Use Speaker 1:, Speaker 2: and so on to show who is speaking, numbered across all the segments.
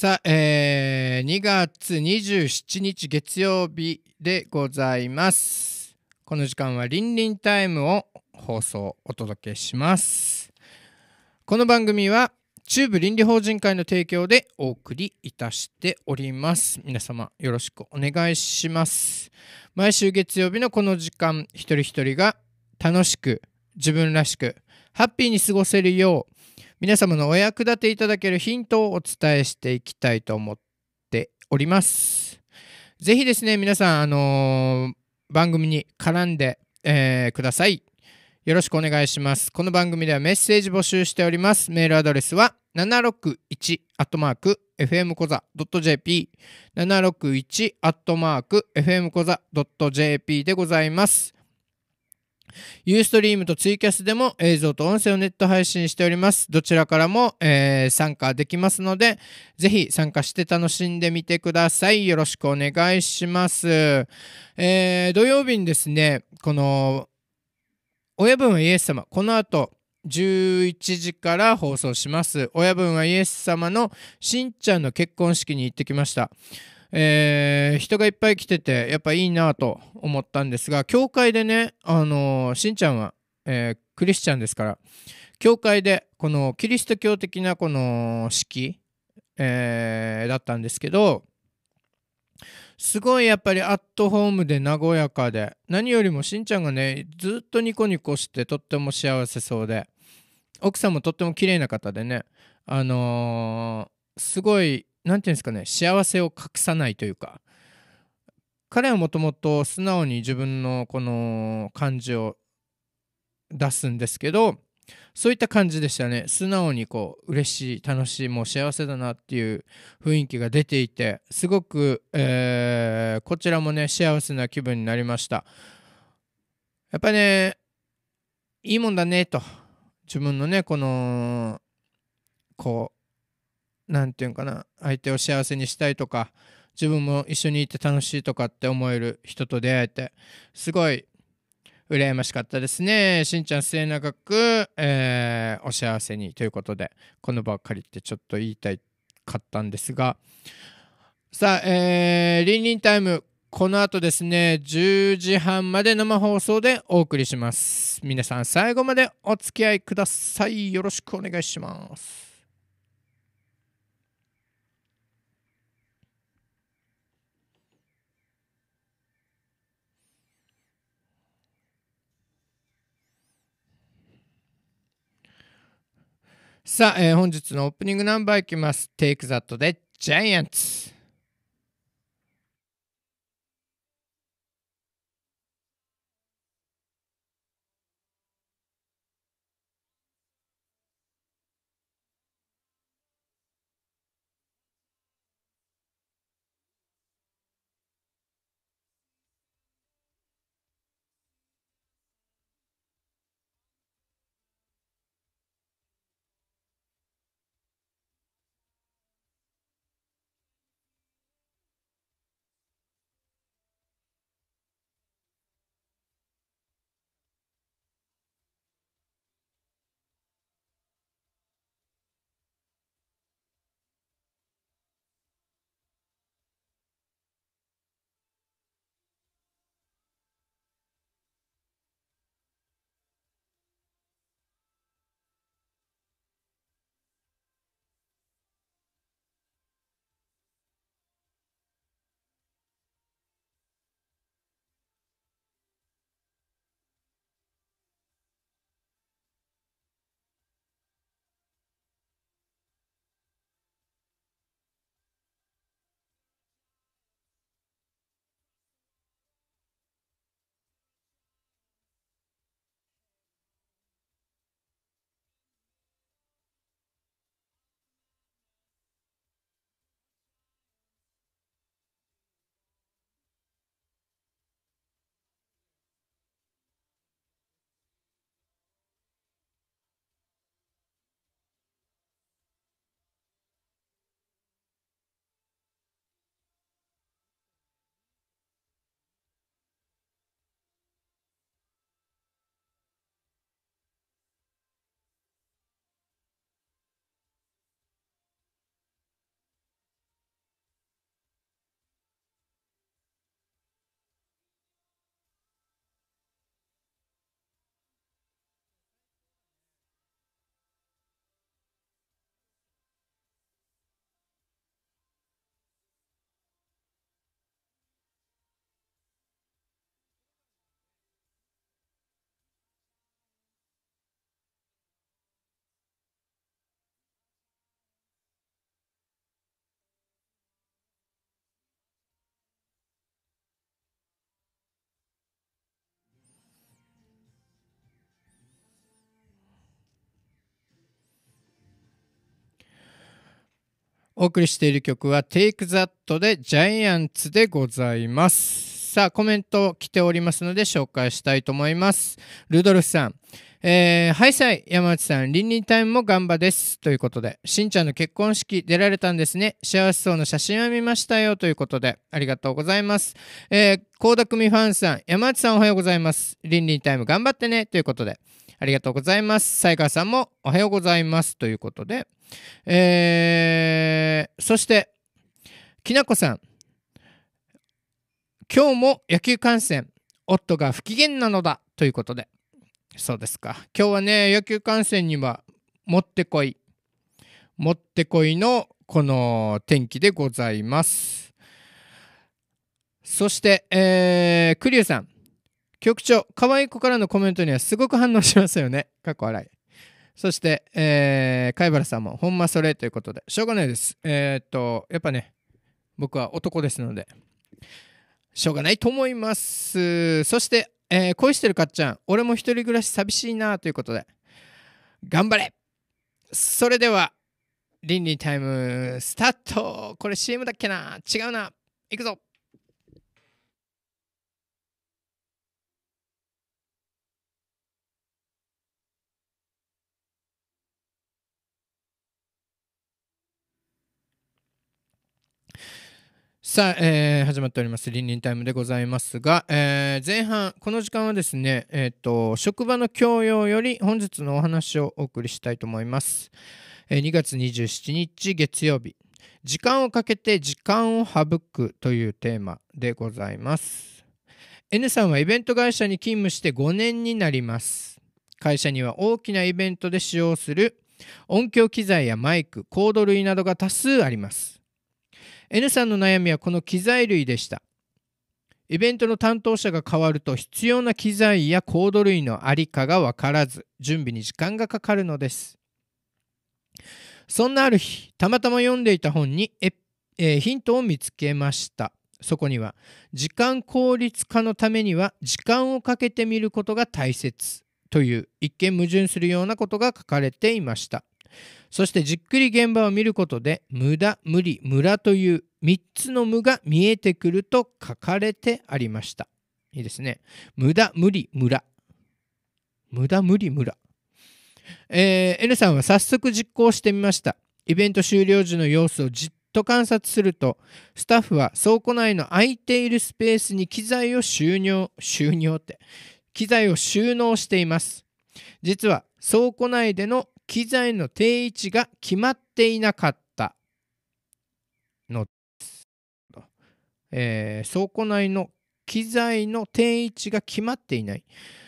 Speaker 1: さあ、えー、2月27日月曜日でございます。この時間はリンリンタイムを放送お届けします。この番組は中部倫理法人会の提供でお送りいたしております。皆様よろしくお願いします。毎週月曜日のこの時間、一人一人が楽しく、自分らしく、ハッピーに過ごせるよう、皆様のお役立ていただけるヒントをお伝えしていきたいと思っております。ぜひですね、皆さん、あのー、番組に絡んで、えー、ください。よろしくお願いします。この番組ではメッセージ募集しております。メールアドレスは761アットマーク FM コザ .jp761 アットマーク FM コザ .jp でございます。ユーストリームとツイキャスでも映像と音声をネット配信しております。どちらからも、えー、参加できますので、ぜひ参加して楽しんでみてください。よろしくお願いします。えー、土曜日にですね、この、親分はイエス様、この後、11時から放送します。親分はイエス様のしんちゃんの結婚式に行ってきました。えー、人がいっぱい来ててやっぱいいなと思ったんですが教会でね、あのー、しんちゃんは、えー、クリスチャンですから教会でこのキリスト教的なこの式、えだったんですけどすごいやっぱりアットホームで和やかで何よりもしんちゃんがねずっとニコニコしてとっても幸せそうで奥さんもとっても綺麗な方でねあのすごい何て言うんですかね幸せを隠さないというか彼はもともと素直に自分のこの感じを出すんですけどそういった感じでしたね素直にこう嬉しい楽しいもう幸せだなっていう雰囲気が出ていてすごく、えー、こちらもね幸せな気分になりましたやっぱねいいもんだねと自分のねこのこう何て言うんかな相手を幸せにしたいとか自分も一緒にいて楽しいとかって思える人と出会えてすごい羨ましかったですね。しんちゃん末永く、えー、お幸せにということでこの場を借りてちょっと言いたいかったんですがさあ、えー、リンリンタイムこの後ですね10時半まで生放送でお送りします皆さん最後までお付き合いくださいよろしくお願いしますさあ、えー、本日のオープニングナンバーいきます。Take That で Giants。お送りしている曲は Take That でジャイアンツでございます。さあ、コメント来ておりますので紹介したいと思います。ルドルフさん。えー、ハイサイ、山内さん、リンリンタイムも頑張です。ということで、しんちゃんの結婚式出られたんですね。幸せそうな写真を見ましたよ。ということで、ありがとうございます。えー、高田組ファンさん、山内さんおはようございます。リンリンタイム頑張ってね。ということで、ありがとうございます。才川さんもおはようございます。ということで。えー、そして、きなこさん。今日も野球観戦。夫が不機嫌なのだ。ということで。そうですか。今日はね、野球観戦には、もってこい。もってこいの、この天気でございます。そして、えー、クリュウさん。局長、可愛い子からのコメントにはすごく反応しますよね。かっこ笑い。そして、えー、貝原さんも、ほんまそれということで、しょうがないです。えー、っと、やっぱね、僕は男ですので、しょうがないと思います。そして、えー、恋してるかっちゃん、俺も一人暮らし寂しいなということで、頑張れそれでは、倫理タイムスタートこれ CM だっけな違うな行くぞさあ、えー、始まっております。リンリンタイムでございますが、えー、前半、この時間はですね、えー、と、職場の教養より本日のお話をお送りしたいと思います。えー、2月27日月曜日、時間をかけて時間を省くというテーマでございます。N さんはイベント会社に勤務して5年になります。会社には大きなイベントで使用する音響機材やマイク、コード類などが多数あります。N さんの悩みはこの機材類でしたイベントの担当者が変わると必要な機材やコード類のありかが分からず準備に時間がかかるのですそんなある日たまたま読んでいた本にえ、えー、ヒントを見つけましたそこには時間効率化のためには時間をかけてみることが大切という一見矛盾するようなことが書かれていましたそしてじっくり現場を見ることで無駄無理無駄という3つの無が見えてくると書かれてありましたいいですね無駄無理無駄無駄無理無駄えー、N さんは早速実行してみましたイベント終了時の様子をじっと観察するとスタッフは倉庫内の空いているスペースに機材を収納収納って機材を収納しています実は倉庫内での機材の定位置が決まっていなかったのです。えー、倉庫内の機材の定位置が決まっていない。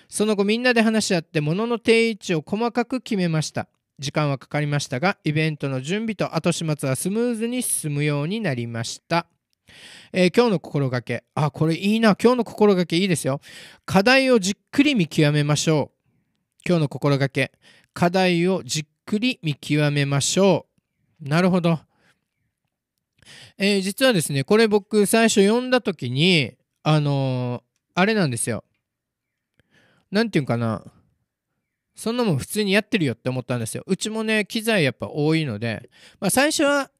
Speaker 1: その後みんなで話し合って物の定位置を細かく決めました。時間はかかりましたがイベントの準備と後始末はスムーズに進むようになりました。えー、今日の心がけあこれいいな今日の心がけいいですよ課題をじっくり見極めましょう今日の心がけ課題をじっくり見極めましょう。なるほど。えー、実はですね、これ僕最初読んだ時に、あのー、あれなんですよ。何て言うかな。そんなもん普通にやってるよって思ったんですよ。うちもね、機材やっぱ多いので、まあ、最初は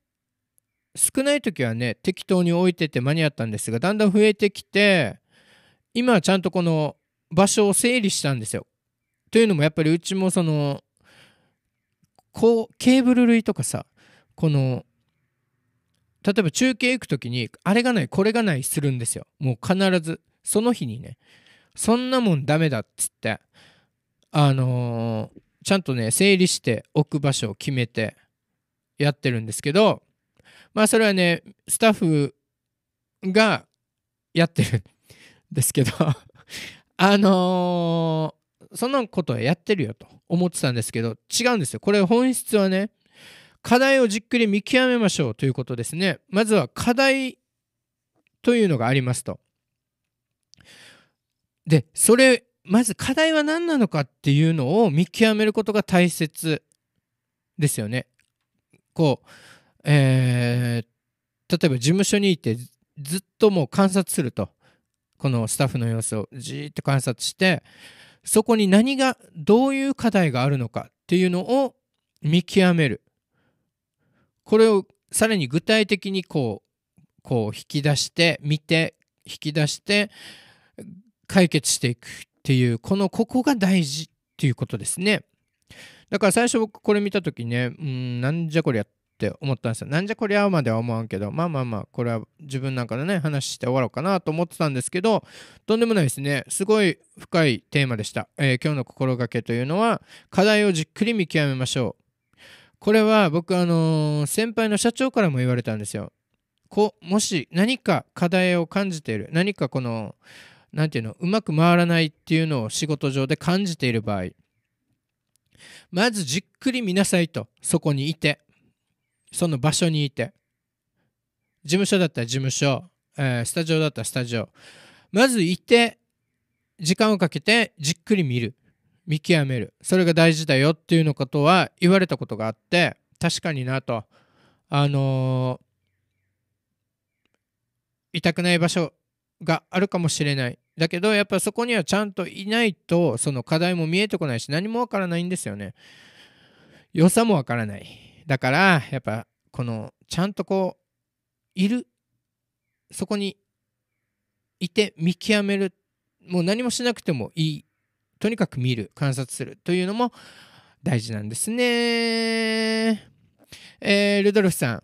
Speaker 1: 少ない時はね、適当に置いてて間に合ったんですが、だんだん増えてきて、今はちゃんとこの場所を整理したんですよ。というのもやっぱりうちもそのこうケーブル類とかさこの例えば中継行く時にあれがないこれがないするんですよもう必ずその日にねそんなもんダメだっつってあのー、ちゃんとね整理して置く場所を決めてやってるんですけどまあそれはねスタッフがやってるんですけど あのそんなことはやってるよと思ってたんですけど違うんですよこれ本質はね課題をじっくり見極めましょうということですねまずは課題というのがありますとでそれまず課題は何なのかっていうのを見極めることが大切ですよねこうえー、例えば事務所にいてずっともう観察するとこのスタッフの様子をじーっと観察してそこに何がどういう課題があるのかっていうのを見極めるこれをさらに具体的にこうこう引き出して見て引き出して解決していくっていうこのここが大事っていうことですねだから最初僕これ見た時ねうんなんじゃこりゃっって思ったんですよ。なんじゃこりゃまでは思わんけど、まあまあまあ、これは自分なんかのね、話して終わろうかなと思ってたんですけど、とんでもないですね。すごい深いテーマでした。えー、今日の心がけというのは、課題をじっくり見極めましょう。これは僕、あのー、先輩の社長からも言われたんですよ。こもし何か課題を感じている、何かこの、何て言うの、うまく回らないっていうのを仕事上で感じている場合、まずじっくり見なさいと、そこにいて。その場所にいて事務所だったら事務所、えー、スタジオだったらスタジオまずいて時間をかけてじっくり見る見極めるそれが大事だよっていうのことは言われたことがあって確かになとあのー、痛くない場所があるかもしれないだけどやっぱそこにはちゃんといないとその課題も見えてこないし何もわからないんですよね良さもわからないだからやっぱこのちゃんとこういるそこにいて見極めるもう何もしなくてもいいとにかく見る観察するというのも大事なんですね。えー、ルドルフさん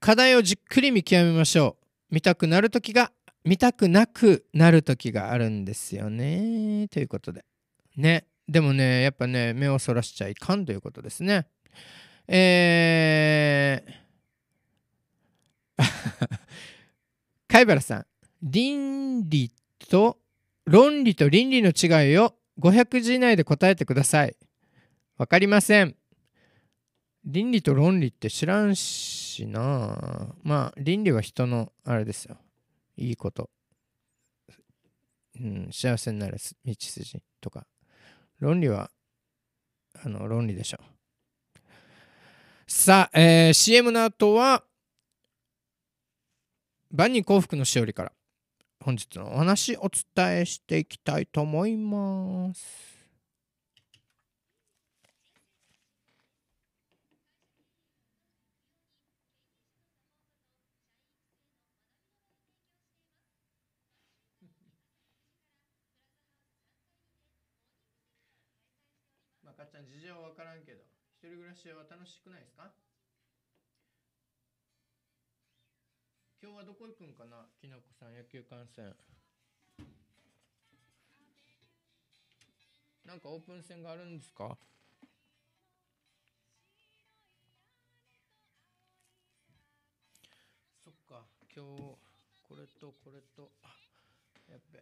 Speaker 1: 課題をじっくり見極めましょう見たくなる時が見たくなくなる時があるんですよねということでねでもね、やっぱね、目をそらしちゃいかんということですね。えー、貝原さん、倫理と、論理と倫理の違いを500字以内で答えてください。わかりません。倫理と論理って知らんしなまあ、倫理は人の、あれですよ。いいこと。うん、幸せになる道筋とか論理は、あの、論理でしょう。さあ、えー、CM の後は、万人幸福のしおりから、本日のお話お伝えしていきたいと思います。赤ちゃん事情は分からんけど一人暮らしは楽しくないですか今日はどこ行くんかなきなこさん野球観戦なんかオープン戦があるんですかそっか今日これとこれとあやっべ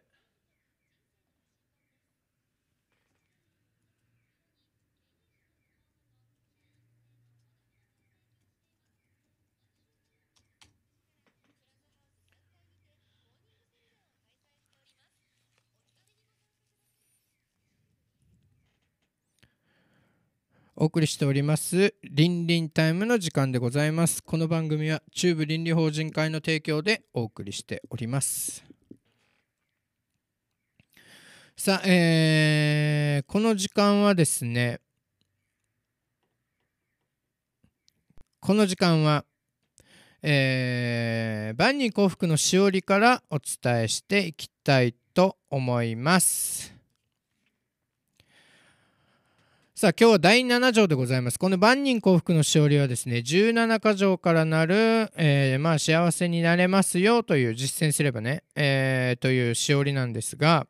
Speaker 1: お送りしております倫理タイムの時間でございますこの番組は中部倫理法人会の提供でお送りしておりますさあ、えー、この時間はですねこの時間はえー、万人幸福のしおりからお伝えしていきたいと思います。さあ今日は第7条でございます。この万人幸福のしおりはですね17か条からなる、えー、まあ幸せになれますよという実践すればね、えー、というしおりなんですが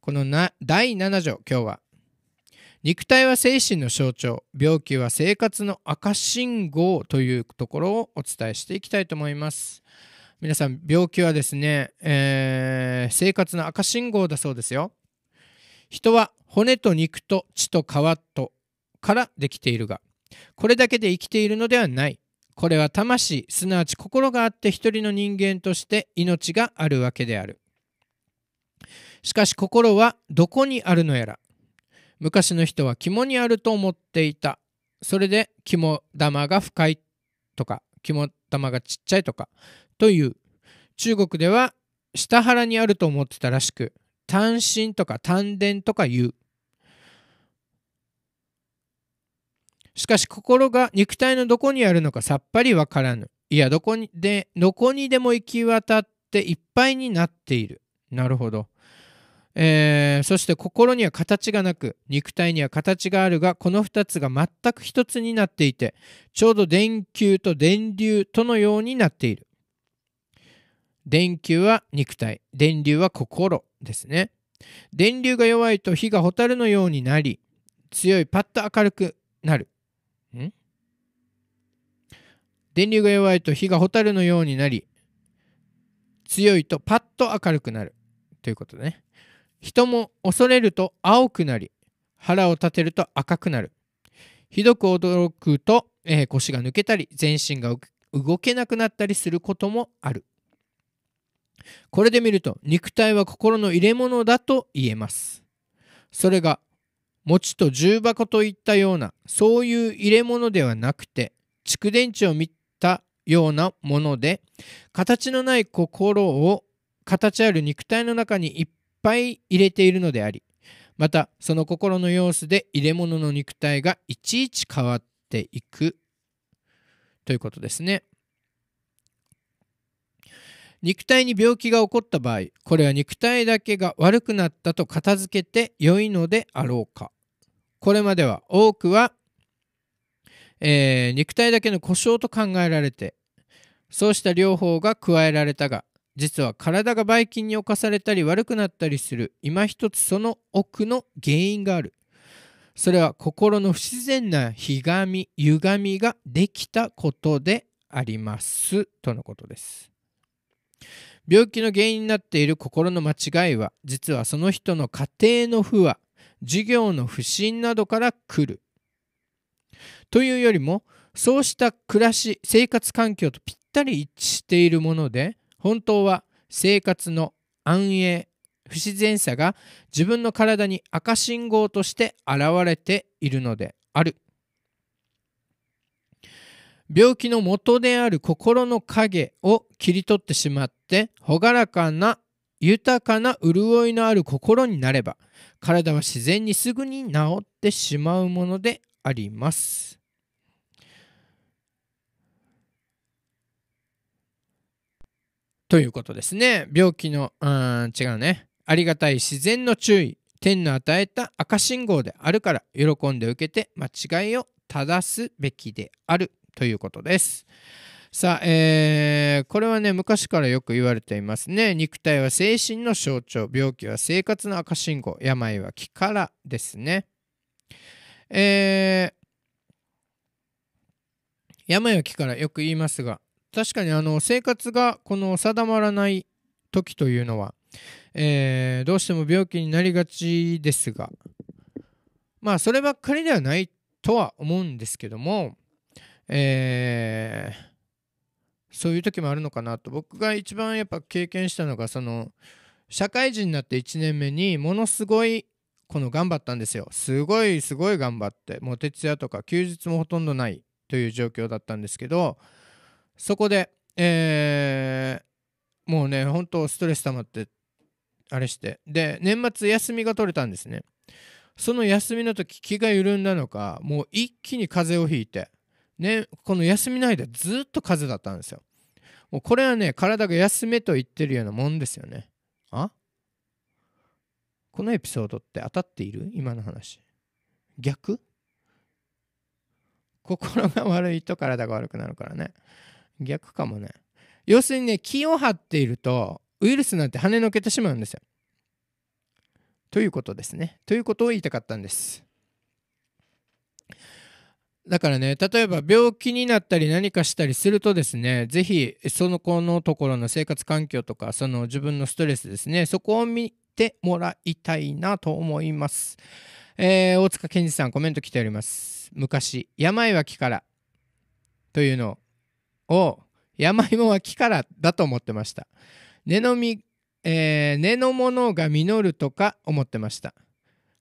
Speaker 1: このな第7条今日は肉体は精神の象徴病気は生活の赤信号というところをお伝えしていきたいと思います。皆さん病気はですね、えー、生活の赤信号だそうですよ。人は骨と肉と血と皮とからできているがこれだけで生きているのではないこれは魂すなわち心があって一人の人間として命があるわけであるしかし心はどこにあるのやら昔の人は肝にあると思っていたそれで肝玉が深いとか肝玉がちっちゃいとかという中国では下腹にあると思ってたらしく単身とか単伝とか言う。しかし心が肉体のどこにあるのかさっぱりわからぬ。いや、どこにで、どこにでも行き渡っていっぱいになっている。なるほど。えー、そして心には形がなく肉体には形があるがこの2つが全く1つになっていてちょうど電球と電流とのようになっている電球は肉体電流は心ですね。電流が弱いと火が蛍のようになり、強いパッと明るくなる。ん電流が弱いと火が蛍のようになり、強いとパッと明るくなる。ということね。人も恐れると青くなり、腹を立てると赤くなる。ひどく驚くと、えー、腰が抜けたり、全身が動けなくなったりすることもある。これで見ると肉体は心の入れ物だと言えますそれが餅と重箱といったようなそういう入れ物ではなくて蓄電池を見たようなもので形のない心を形ある肉体の中にいっぱい入れているのでありまたその心の様子で入れ物の肉体がいちいち変わっていくということですね。肉体に病気が起こった場合これは肉体だけが悪くなったと片付けて良いのであろうかこれまでは多くは、えー、肉体だけの故障と考えられてそうした療法が加えられたが実は体がばい菌に侵されたり悪くなったりする今一つその奥の原因があるそれは心の不自然ながみ歪みができたことでありますとのことです。病気の原因になっている心の間違いは実はその人の家庭の不和事業の不振などから来るというよりもそうした暮らし生活環境とぴったり一致しているもので本当は生活の安永不自然さが自分の体に赤信号として現れているのである病気の元である心の影を切り取ってしまって朗らかな豊かな潤いのある心になれば体は自然にすぐに治ってしまうものであります。ということですね。病気の、うん、違うね。ありがたい自然の注意。天の与えた赤信号であるから喜んで受けて間違いを正すべきであるということです。さあ、えー、これはね、昔からよく言われていますね。肉体は精神の象徴、病気は生活の赤信号、病は気からですね。えー、病は気からよく言いますが、確かにあの生活がこの定まらない時というのは、えー、どうしても病気になりがちですがまあそればっかりではないとは思うんですけどもえー、そういう時もあるのかなと僕が一番やっぱ経験したのがその社会人になって1年目にものすごいこの頑張ったんですよすごいすごい頑張ってもう徹夜とか休日もほとんどないという状況だったんですけどそこで、えー、もうね本当ストレス溜まってあれしてで年末休みが取れたんですねその休みの時気が緩んだのかもう一気に風邪をひいてね、この休みの間ずっと風邪だったんですよ。もうこれはね、体が休めと言ってるようなもんですよね。あこのエピソードって当たっている今の話。逆心が悪いと体が悪くなるからね。逆かもね。要するにね、気を張っていると、ウイルスなんて跳ねのけてしまうんですよ。ということですね。ということを言いたかったんです。だからね、例えば病気になったり何かしたりするとですね、是非その子のところの生活環境とか、その自分のストレスですね、そこを見てもらいたいなと思います。えー、大塚健二さん、コメント来ております。昔、病は木からというのを、病もは木からだと思ってました。根の実、えー、根のものが実るとか思ってました。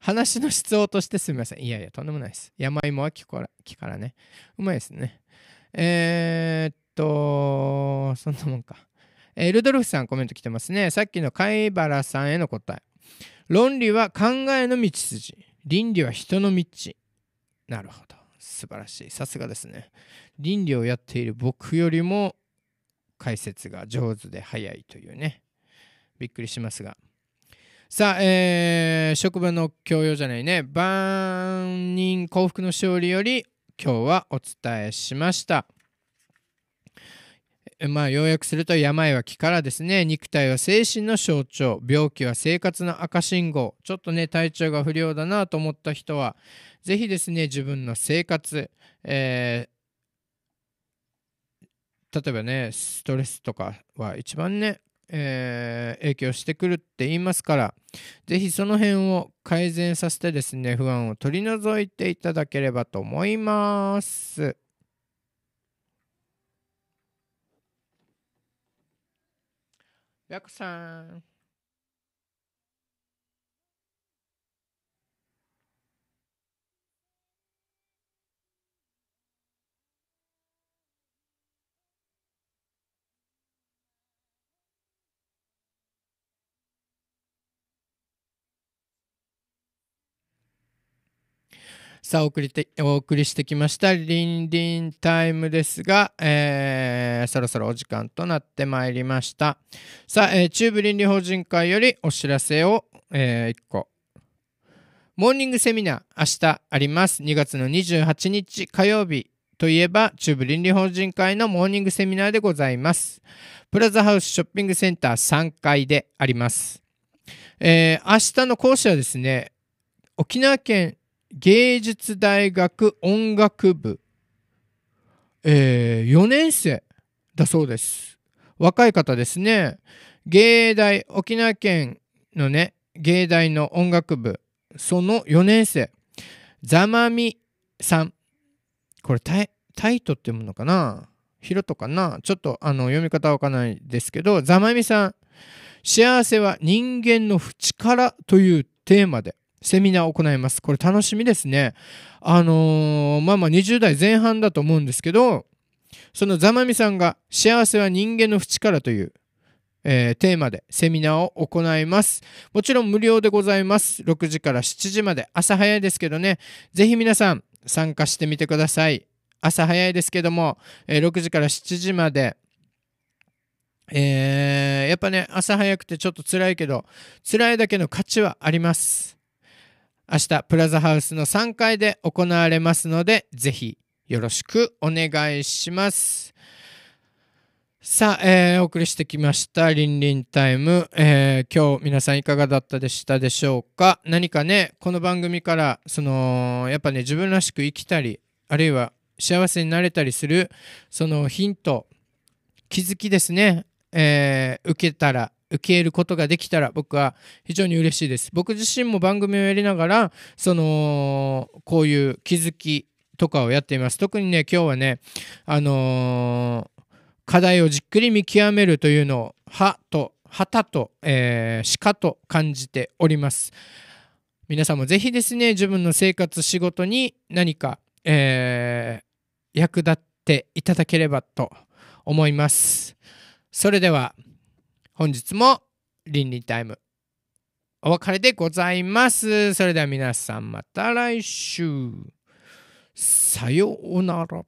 Speaker 1: 話の質をとしてすみません。いやいや、とんでもないです。山芋は木から木からね。うまいですね。えー、っと、そんなもんか。エルドルフさんコメント来てますね。さっきの貝原さんへの答え。論理は考えの道筋。倫理は人の道。なるほど。素晴らしい。さすがですね。倫理をやっている僕よりも解説が上手で早いというね。びっくりしますが。さあ、えー、職場の教養じゃないね万人幸福の勝利より今日はお伝えしましたまあ要約すると病は気からですね肉体は精神の象徴病気は生活の赤信号ちょっとね体調が不良だなと思った人は是非ですね自分の生活、えー、例えばねストレスとかは一番ねえー、影響してくるって言いますからぜひその辺を改善させてですね不安を取り除いていただければと思います。白さんさあ、お送りて、お送りしてきました、リンリンタイムですが、えー、そろそろお時間となってまいりました。さあ、えー、中部倫理法人会よりお知らせを、えー、1個。モーニングセミナー、明日あります。2月の28日火曜日といえば、中部倫理法人会のモーニングセミナーでございます。プラザハウスショッピングセンター3階であります。えー、明日の講師はですね、沖縄県芸術大学音楽部、えー、4年生だそうです。若い方ですね。芸大、沖縄県のね、芸大の音楽部、その4年生、ざまみさん。これタイ、タイトって読むのかなひろとかなちょっとあの読み方わかんないですけど、ざまみさん。幸せは人間の淵からというテーマでセミナーを行います。これ楽しみですね。あのー、まあまあ20代前半だと思うんですけど、そのざまみさんが幸せは人間の淵からというえー、テーマでセミナーを行います。もちろん無料でございます。6時から7時まで朝早いですけどね、ぜひ皆さん参加してみてください。朝早いですけども、えー、6時から7時まで、えー、やっぱね、朝早くてちょっと辛いけど、辛いだけの価値はあります。明日プラザハウスの3階で行われますのでぜひよろしくお願いしますさあ、えー、お送りしてきました「りんりんタイム」えー、今日皆さんいかがだったでしたでしょうか何かねこの番組からそのやっぱね自分らしく生きたりあるいは幸せになれたりするそのヒント気づきですね、えー、受けたら受け入れることができたら僕は非常に嬉しいです。僕自身も番組をやりながらそのこういう気づきとかをやっています。特にね今日はねあのー、課題をじっくり見極めるというのをはとたと、えー、かと感じております。皆さんもぜひですね自分の生活仕事に何か、えー、役立っていただければと思います。それでは本日も倫理タイムお別れでございます。それでは皆さんまた来週。さようなら。